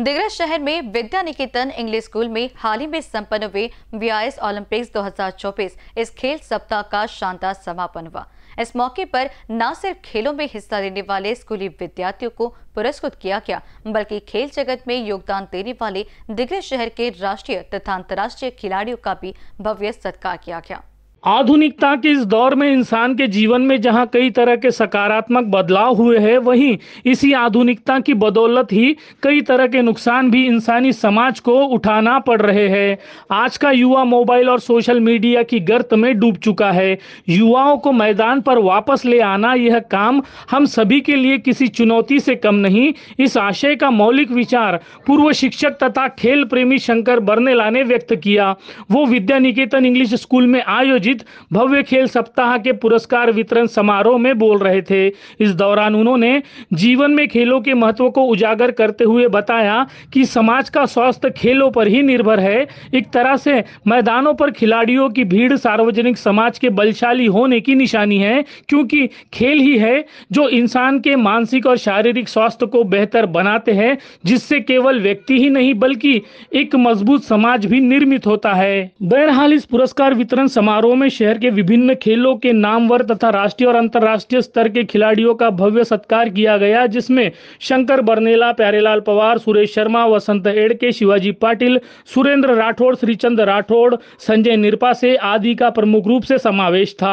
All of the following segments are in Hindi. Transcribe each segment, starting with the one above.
दिगरा शहर में विद्या निकेतन इंग्लिश स्कूल में हाल ही में संपन्न हुए बीआईएस ओलंपिक्स 2024 इस खेल सप्ताह का शानदार समापन हुआ इस मौके पर न सिर्फ खेलों में हिस्सा लेने वाले स्कूली विद्यार्थियों को पुरस्कृत किया गया बल्कि खेल जगत में योगदान देने वाले दिगरे शहर के राष्ट्रीय तथा अंतर्राष्ट्रीय खिलाड़ियों का भी भव्य सत्कार किया गया आधुनिकता के इस दौर में इंसान के जीवन में जहां कई तरह के सकारात्मक बदलाव हुए हैं वहीं इसी आधुनिकता की बदौलत ही कई तरह के नुकसान भी इंसानी समाज को उठाना पड़ रहे हैं आज का युवा मोबाइल और सोशल मीडिया की गर्त में डूब चुका है युवाओं को मैदान पर वापस ले आना यह काम हम सभी के लिए किसी चुनौती से कम नहीं इस आशय का मौलिक विचार पूर्व शिक्षक तथा खेल प्रेमी शंकर बर्नेला ने व्यक्त किया वो विद्या निकेतन इंग्लिश स्कूल में आयोजित आयोजित भव्य खेल सप्ताह के पुरस्कार वितरण समारोह में बोल रहे थे इस दौरान उन्होंने जीवन में खेलों के महत्व को उजागर करते हुए बताया कि समाज का स्वास्थ्य खेलों पर ही निर्भर है एक तरह से मैदानों पर खिलाड़ियों की भीड़ सार्वजनिक समाज के बलशाली होने की निशानी है क्योंकि खेल ही है जो इंसान के मानसिक और शारीरिक स्वास्थ्य को बेहतर बनाते हैं जिससे केवल व्यक्ति ही नहीं बल्कि एक मजबूत समाज भी निर्मित होता है बहरहाल इस पुरस्कार वितरण समारोह में शहर के विभिन्न खेलों के नामवर तथा राष्ट्रीय और अंतर्राष्ट्रीय स्तर के खिलाड़ियों का भव्य सत्कार किया गया जिसमें शंकर बरनेला प्यारेलाल पवार सुरेश शर्मा वसंत एड़के शिवाजी पाटिल सुरेंद्र राठौड़ श्रीचंद राठौड़ संजय निरपासे आदि का प्रमुख रूप से समावेश था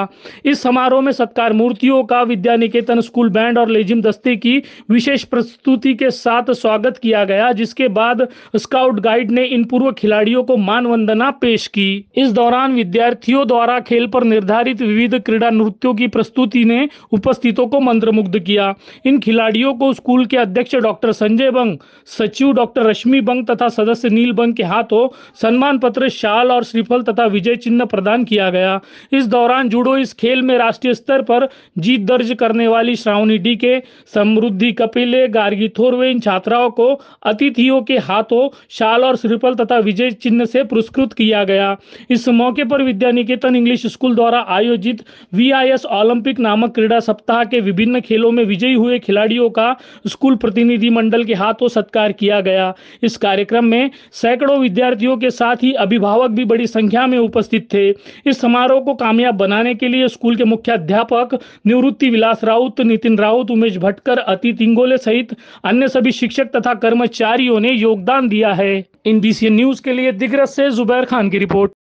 इस समारोह में सत्कार मूर्तियों का विद्या निकेतन स्कूल बैंड और लेजिम दस्ते की विशेष प्रस्तुति के साथ स्वागत किया गया जिसके बाद स्काउट गाइड ने इन पूर्व खिलाड़ियों को मान वंदना पेश की इस दौरान विद्यार्थियों द्वारा तथा खेल पर निर्धारित विविध क्रीड़ा नृत्यों की प्रस्तुति ने उपस्थितों को मंत्रमुग्ध किया इन खिलाड़ियों को स्कूल के अध्यक्ष डॉक्टर संजय बंग सचिव डॉक्टर रश्मि बंग तथा सदस्य नील बंग के हाथों सम्मान पत्र शाल और श्रीफल तथा विजय चिन्ह प्रदान किया गया इस दौरान जुड़ो इस खेल में राष्ट्रीय स्तर पर जीत दर्ज करने वाली श्रावणी डी के समृद्धि कपिले गार्गी थोरवे इन छात्राओं को अतिथियों के हाथों शाल और श्रीफल तथा विजय चिन्ह से पुरस्कृत किया गया इस मौके पर विद्या निकेतन इंग्लिश स्कूल द्वारा आयोजित वीआईएस ओलंपिक नामक क्रीड़ा सप्ताह के विभिन्न खेलों में विजयी हुए खिलाड़ियों का स्कूल प्रतिनिधि मंडल के हाथों सत्कार किया गया इस कार्यक्रम में सैकड़ों विद्यार्थियों के साथ ही अभिभावक भी बड़ी संख्या में उपस्थित थे इस समारोह को कामयाब बनाने के लिए स्कूल के मुख्याध्यापक निवृत्ति विलास राउत नितिन राउत उमेश भटकर अति तिंगोले सहित अन्य सभी शिक्षक तथा कर्मचारियों ने योगदान दिया है इन सी न्यूज के लिए दिग्रस से जुबैर खान की रिपोर्ट